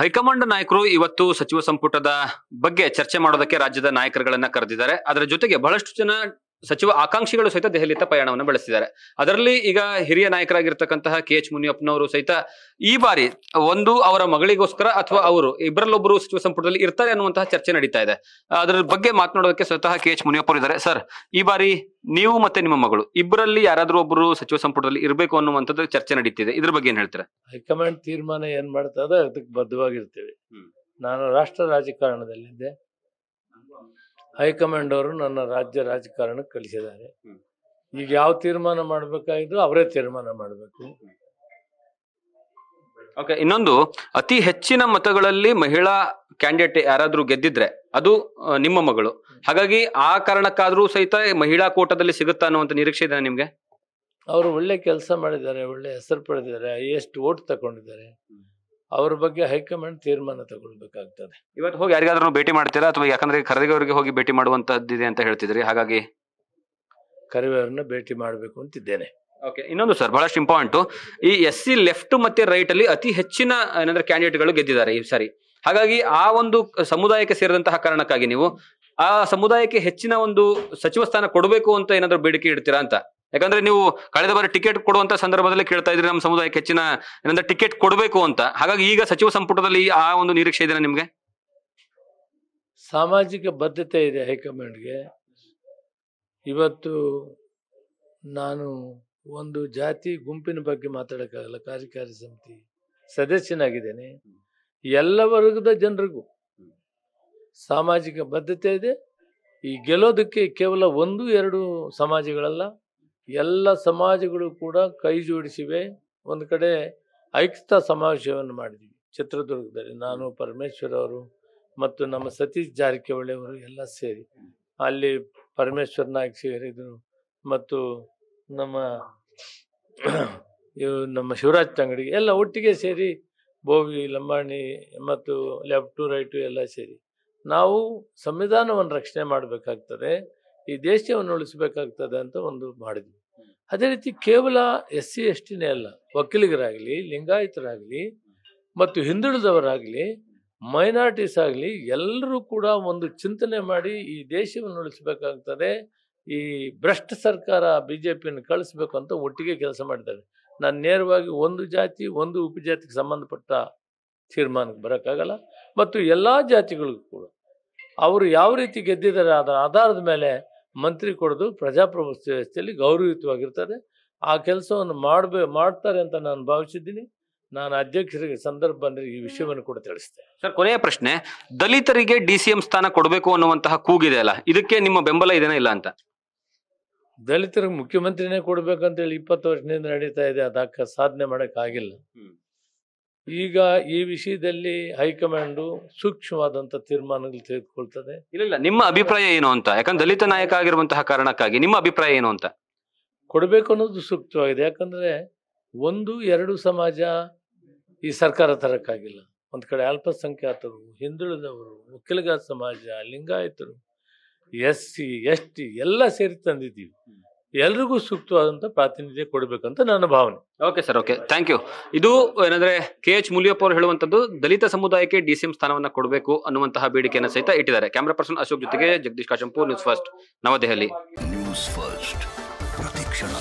high command ನಾಯಕರು ಇವತ್ತು ಸಚಿವ ಸಂಪುಟದ ಬಗ್ಗೆ ಚರ್ಚೆ ಮಾಡೋದಕ್ಕೆ ರಾಜ್ಯದ ನಾಯಕರುಗಳನ್ನ ಕರೆದಿದ್ದಾರೆ ಅದರ ಜೊತೆಗೆ ಬಹಳಷ್ಟು ಜನ ಸಚಿವ ಆಕಾಂಕ್ಷಿಗಳು ಸಹಿತ ದೆಹಲಿಯತ್ತ ಪ್ರಯಾಣವನ್ನು ಬೆಳೆಸಿದ್ದಾರೆ ಅದರಲ್ಲಿ ಈಗ ಹಿರಿಯ ನಾಯಕರಾಗಿರ್ತಕ್ಕಂತಹ ಕೆ ಎಚ್ ಮುನಿಯಪ್ಪನವರು ಸಹಿತ ಈ ಬಾರಿ ಒಂದು ಅವರ ಮಗಳಿಗೋಸ್ಕರ ಅಥವಾ ಅವರು ಇಬ್ಬರಲ್ಲೊಬ್ಬರು ಸಚಿವ ಸಂಪುಟದಲ್ಲಿ ಇರ್ತಾರೆ ಅನ್ನುವಂತಹ ಚರ್ಚೆ ನಡೀತಾ ಇದೆ ಅದರ ಬಗ್ಗೆ ಮಾತನಾಡೋದಕ್ಕೆ ಸ್ವತಃ ಕೆ ಎಚ್ ಮುನಿಯಪ್ಪರು ಇದ್ದಾರೆ ಸರ್ ಈ ಬಾರಿ ನೀವು ಮತ್ತೆ ನಿಮ್ಮ ಮಗಳು ಇಬ್ಬರಲ್ಲಿ ಯಾರಾದ್ರೂ ಒಬ್ಬರು ಸಚಿವ ಸಂಪುಟದಲ್ಲಿ ಇರಬೇಕು ಅನ್ನುವಂಥದ್ದು ಚರ್ಚೆ ನಡೀತಿದೆ ಇದ್ರ ಬಗ್ಗೆ ಏನ್ ಹೇಳ್ತಾರೆ ಹೈಕಮಾಂಡ್ ತೀರ್ಮಾನ ಏನ್ ಮಾಡ್ತದೆ ಅದಕ್ಕೆ ಬದ್ಧವಾಗಿರ್ತೇವೆ ನಾನು ರಾಷ್ಟ್ರ ರಾಜಕಾರಣದಲ್ಲಿದ್ದೆ ಹೈಕಮಾಂಡ್ ಅವರು ನನ್ನ ರಾಜ್ಯ ರಾಜಕಾರಣಕ್ಕೆ ಕಳಿಸಿದ್ದಾರೆ ಈಗ ಯಾವ ತೀರ್ಮಾನ ಮಾಡಬೇಕಾಗಿದ್ರು ಅವರೇ ತೀರ್ಮಾನ ಮಾಡಬೇಕು ಓಕೆ ಇನ್ನೊಂದು ಅತಿ ಹೆಚ್ಚಿನ ಮತಗಳಲ್ಲಿ ಮಹಿಳಾ ಕ್ಯಾಂಡಿಡೇಟ್ ಯಾರಾದರೂ ಗೆದ್ದಿದ್ರೆ ಅದು ನಿಮ್ಮ ಮಗಳು ಹಾಗಾಗಿ ಆ ಕಾರಣಕ್ಕಾದ್ರೂ ಸಹಿತ ಮಹಿಳಾ ಕೋಟದಲ್ಲಿ ಸಿಗುತ್ತಾ ಅನ್ನುವಂತ ನಿರೀಕ್ಷೆ ಇದೆ ನಿಮ್ಗೆ ಅವರು ಒಳ್ಳೆ ಕೆಲಸ ಮಾಡಿದ್ದಾರೆ ಒಳ್ಳೆ ಹೆಸರು ಪಡೆದಿದ್ದಾರೆ ಎಷ್ಟು ಓಟ್ ತಗೊಂಡಿದ್ದಾರೆ ಅವ್ರ ಬಗ್ಗೆ ಹೈಕಮಾಂಡ್ ತೀರ್ಮಾನ ತಗೊಳ್ಬೇಕಾಗ್ತದೆ ಇವತ್ತು ಹೋಗಿ ಯಾರಿಗಾದ್ರೂ ಭೇಟಿ ಮಾಡ್ತೀರಾ ಅಥವಾ ಯಾಕಂದ್ರೆ ಖರ್ಗೆ ಹೋಗಿ ಭೇಟಿ ಮಾಡುವಂತದ್ದಿದೆ ಅಂತ ಹೇಳ್ತಿದ್ರಿ ಹಾಗಾಗಿ ಖರ್ಗೆ ಭೇಟಿ ಮಾಡಬೇಕು ಅಂತಿದ್ದೇನೆ ಓಕೆ ಇನ್ನೊಂದು ಸರ್ ಬಹಳಷ್ಟು ಇಂಪಾರ್ಟೆಂಟ್ ಈ ಎಸ್ ಸಿ ಲೆಫ್ಟ್ ಮತ್ತೆ ರೈಟ್ ಅಲ್ಲಿ ಅತಿ ಹೆಚ್ಚಿನ ಏನಂದ್ರೆ ಕ್ಯಾಂಡಿಡೇಟ್ಗಳು ಗೆದ್ದಿದ್ದಾರೆ ಈ ಸಾರಿ ಹಾಗಾಗಿ ಆ ಒಂದು ಸಮುದಾಯಕ್ಕೆ ಸೇರಿದಂತಹ ಕಾರಣಕ್ಕಾಗಿ ನೀವು ಆ ಸಮುದಾಯಕ್ಕೆ ಹೆಚ್ಚಿನ ಒಂದು ಸಚಿವ ಸ್ಥಾನ ಕೊಡಬೇಕು ಅಂತ ಏನಾದರೂ ಬೇಡಿಕೆ ಇಡ್ತೀರಾ ಅಂತ ಯಾಕಂದ್ರೆ ನೀವು ಕಳೆದ ಬಾರಿ ಟಿಕೆಟ್ ಕೊಡುವಂತ ಸಂದರ್ಭದಲ್ಲಿ ಕೇಳ್ತಾ ಇದ್ರಿ ನಮ್ಮ ಸಮುದಾಯಕ್ಕೆ ಹೆಚ್ಚಿನ ಏನಂದ್ರೆ ಟಿಕೆಟ್ ಕೊಡಬೇಕು ಅಂತ ಹಾಗಾಗಿ ಈಗ ಸಚಿವ ಸಂಪುಟದಲ್ಲಿ ಆ ಒಂದು ನಿರೀಕ್ಷೆ ಇದೆ ನಿಮ್ಗೆ ಸಾಮಾಜಿಕ ಬದ್ಧತೆ ಇದೆ ಹೈಕಮಾಂಡ್ಗೆ ಇವತ್ತು ನಾನು ಒಂದು ಜಾತಿ ಗುಂಪಿನ ಬಗ್ಗೆ ಮಾತಾಡೋಕ್ಕಾಗಲ್ಲ ಕಾರ್ಯಕಾರಿ ಸಮಿತಿ ಸದಸ್ಯನಾಗಿದ್ದೇನೆ ಎಲ್ಲ ವರ್ಗದ ಜನರಿಗೂ ಸಾಮಾಜಿಕ ಬದ್ಧತೆ ಇದೆ ಈ ಗೆಲ್ಲೋದಕ್ಕೆ ಕೇವಲ ಒಂದು ಎರಡು ಸಮಾಜಗಳಲ್ಲ ಎಲ್ಲ ಸಮಾಜಗಳು ಕೂಡ ಕೈ ಜೋಡಿಸಿವೆ ಒಂದು ಕಡೆ ಐಕ್ತ ಸಮಾವೇಶವನ್ನು ಮಾಡಿದ್ವಿ ಚಿತ್ರದುರ್ಗದಲ್ಲಿ ನಾನು ಪರಮೇಶ್ವರ ಅವರು ಮತ್ತು ನಮ್ಮ ಸತೀಶ್ ಜಾರಕಿಹೊಳಿ ಅವರು ಎಲ್ಲ ಸೇರಿ ಅಲ್ಲಿ ಪರಮೇಶ್ವರ ನಾಯಕ್ ಸೇರಿದರು ಮತ್ತು ನಮ್ಮ ನಮ್ಮ ಶಿವರಾಜ್ ತಂಗಡಿ ಎಲ್ಲ ಒಟ್ಟಿಗೆ ಸೇರಿ ಬೋವಿ ಲಂಬಾಣಿ ಮತ್ತು ಲೆಫ್ಟು ರೈಟು ಎಲ್ಲ ಸೇರಿ ನಾವು ಸಂವಿಧಾನವನ್ನು ರಕ್ಷಣೆ ಮಾಡಬೇಕಾಗ್ತದೆ ಈ ದೇಶವನ್ನು ಉಳಿಸಬೇಕಾಗ್ತದೆ ಅಂತ ಒಂದು ಮಾಡಿದ್ವಿ ಅದೇ ರೀತಿ ಕೇವಲ ಎಸ್ ಸಿ ಎಸ್ ಟಿನೇ ಅಲ್ಲ ವಕೀಲಿಗರಾಗಲಿ ಲಿಂಗಾಯತರಾಗಲಿ ಮತ್ತು ಹಿಂದುಳಿದವರಾಗಲಿ ಮೈನಾರಿಟೀಸ್ ಆಗಲಿ ಎಲ್ಲರೂ ಕೂಡ ಒಂದು ಚಿಂತನೆ ಮಾಡಿ ಈ ದೇಶವನ್ನು ಉಳಿಸಬೇಕಾಗ್ತದೆ ಈ ಭ್ರಷ್ಟ ಸರ್ಕಾರ ಬಿ ಜೆ ಪಿಯನ್ನು ಕಳಿಸ್ಬೇಕು ಅಂತ ಒಟ್ಟಿಗೆ ಕೆಲಸ ಮಾಡಿದ್ದಾರೆ ನಾನು ನೇರವಾಗಿ ಒಂದು ಜಾತಿ ಒಂದು ಉಪಜಾತಿಗೆ ಸಂಬಂಧಪಟ್ಟ ತೀರ್ಮಾನಕ್ಕೆ ಬರೋಕ್ಕಾಗಲ್ಲ ಮತ್ತು ಎಲ್ಲ ಜಾತಿಗಳಿಗೂ ಕೂಡ ಅವರು ಯಾವ ರೀತಿ ಗೆದ್ದಿದ್ದಾರೆ ಅದರ ಆಧಾರದ ಮೇಲೆ ಮಂತ್ರಿ ಕೊಡೋದು ಪ್ರಜಾಪ್ರಭುತ್ವ ವ್ಯವಸ್ಥೆಯಲ್ಲಿ ಗೌರವಯುತವಾಗಿರ್ತಾರೆ ಆ ಕೆಲಸವನ್ನು ಮಾಡಬೇ ಮಾಡ್ತಾರೆ ಅಂತ ನಾನು ಭಾವಿಸಿದ್ದೀನಿ ನಾನು ಅಧ್ಯಕ್ಷರಿಗೆ ಸಂದರ್ಭ ಬಂದರೆ ಈ ವಿಷಯವನ್ನು ಕೂಡ ತಿಳಿಸ್ತೇನೆ ಸರ್ ಕೊನೆಯ ಪ್ರಶ್ನೆ ದಲಿತರಿಗೆ ಡಿ ಸಿ ಎಂ ಸ್ಥಾನ ಕೊಡಬೇಕು ಅನ್ನುವಂತಹ ಕೂಗಿದೆ ಅಲ್ಲ ಇದಕ್ಕೆ ನಿಮ್ಮ ಬೆಂಬಲ ಇದೇನಾ ಇಲ್ಲ ಅಂತ ದಲಿತರಿಗೆ ಮುಖ್ಯಮಂತ್ರಿನೇ ಕೊಡಬೇಕಂತೇಳಿ ಇಪ್ಪತ್ತು ವರ್ಷದಿಂದ ನಡೀತಾ ಇದೆ ಅದಕ್ಕೆ ಸಾಧನೆ ಮಾಡೋಕ್ಕಾಗಿಲ್ಲ ಈಗ ಈ ವಿಷಯದಲ್ಲಿ ಹೈಕಮಾಂಡು ಸೂಕ್ಷ್ಮವಾದಂತ ತೀರ್ಮಾನಗಳು ತೆಗೆದುಕೊಳ್ತದೆ ಇಲ್ಲ ಇಲ್ಲ ನಿಮ್ಮ ಅಭಿಪ್ರಾಯ ಏನು ಅಂತ ಯಾಕಂದ್ರೆ ದಲಿತ ನಾಯಕ ಆಗಿರುವಂತಹ ಕಾರಣಕ್ಕಾಗಿ ನಿಮ್ಮ ಅಭಿಪ್ರಾಯ ಏನು ಅಂತ ಕೊಡಬೇಕು ಅನ್ನೋದು ಸೂಕ್ತವಾಗಿದೆ ಯಾಕಂದ್ರೆ ಒಂದು ಎರಡು ಸಮಾಜ ಈ ಸರ್ಕಾರ ತರಕ್ಕಾಗಿಲ್ಲ ಒಂದು ಕಡೆ ಅಲ್ಪಸಂಖ್ಯಾತರು ಹಿಂದುಳಿದವರು ಒಕ್ಕಲಿಗ ಸಮಾಜ ಲಿಂಗಾಯತರು ಎಸ್ ಸಿ ಎಸ್ ಟಿ ಎಲ್ಲ ಸೇರಿ ತಂದಿದ್ದೀವಿ ಎಲ್ರಿಗೂ ಸೂಕ್ತವಾದಂತ ಪ್ರಾತಿನಿಧ್ಯ ಕೊಡಬೇಕಂತ ನನ್ನ ಭಾವನೆ okay sir okay thank you ಇದು ಏನಂದ್ರೆ ಕೆ ಎಚ್ ಮುಲಿಯಪ್ಪ ಅವರು ಹೇಳುವಂತದ್ದು ದಲಿತ ಸಮುದಾಯಕ್ಕೆ ಡಿ ಡಿಸಿಎಂ ಸ್ಥಾನವನ್ನ ಕೊಡಬೇಕು ಅನ್ನುವಂತಹ ಬೇಡಿಕೆಯನ್ನು ಸಹಿತ ಇಟ್ಟಿದ್ದಾರೆ ಕ್ಯಾಮರಾ ಪರ್ಸನ್ ಅಶೋಕ್ ಜೊತೆಗೆ Jagadish Kashampur news first Navadehali news first ಪ್ರತಿಕ್ಷಣ